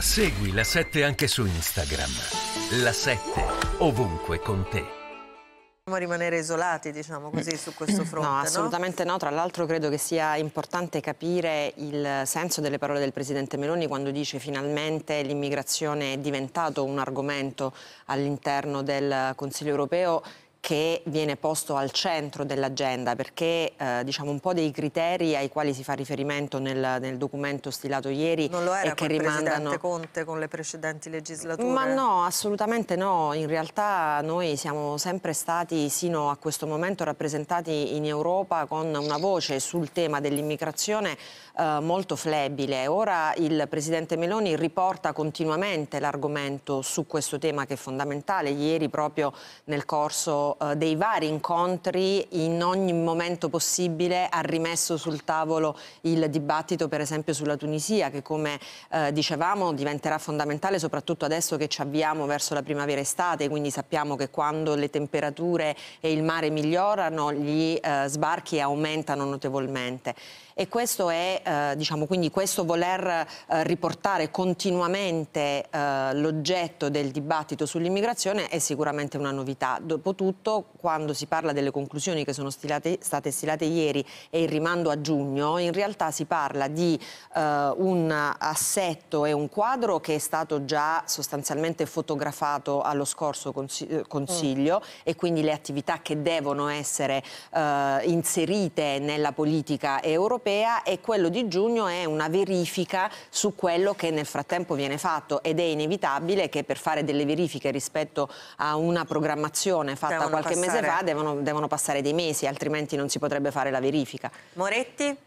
Segui la 7 anche su Instagram. La 7 ovunque con te Dobbiamo rimanere isolati, diciamo così, su questo fronte. No, assolutamente no. no. Tra l'altro credo che sia importante capire il senso delle parole del Presidente Meloni quando dice finalmente l'immigrazione è diventato un argomento all'interno del Consiglio europeo che viene posto al centro dell'agenda perché eh, diciamo un po' dei criteri ai quali si fa riferimento nel, nel documento stilato ieri non lo era e che rimandano... Presidente Conte con le precedenti legislature? Ma no, assolutamente no, in realtà noi siamo sempre stati sino a questo momento rappresentati in Europa con una voce sul tema dell'immigrazione eh, molto flebile, ora il Presidente Meloni riporta continuamente l'argomento su questo tema che è fondamentale, ieri proprio nel corso eh, dei vari incontri in ogni momento possibile ha rimesso sul tavolo il dibattito per esempio sulla Tunisia che come eh, dicevamo diventerà fondamentale soprattutto adesso che ci avviamo verso la primavera estate quindi sappiamo che quando le temperature e il mare migliorano gli eh, sbarchi aumentano notevolmente e questo è eh, diciamo quindi questo voler eh, riportare continuamente eh, l'oggetto del dibattito sull'immigrazione è sicuramente una novità Dopotutto soprattutto quando si parla delle conclusioni che sono stilate, state stilate ieri e il rimando a giugno, in realtà si parla di eh, un assetto e un quadro che è stato già sostanzialmente fotografato allo scorso eh, Consiglio mm. e quindi le attività che devono essere eh, inserite nella politica europea e quello di giugno è una verifica su quello che nel frattempo viene fatto ed è inevitabile che per fare delle verifiche rispetto a una programmazione fatta qualche passare... mese fa devono, devono passare dei mesi, altrimenti non si potrebbe fare la verifica. Moretti?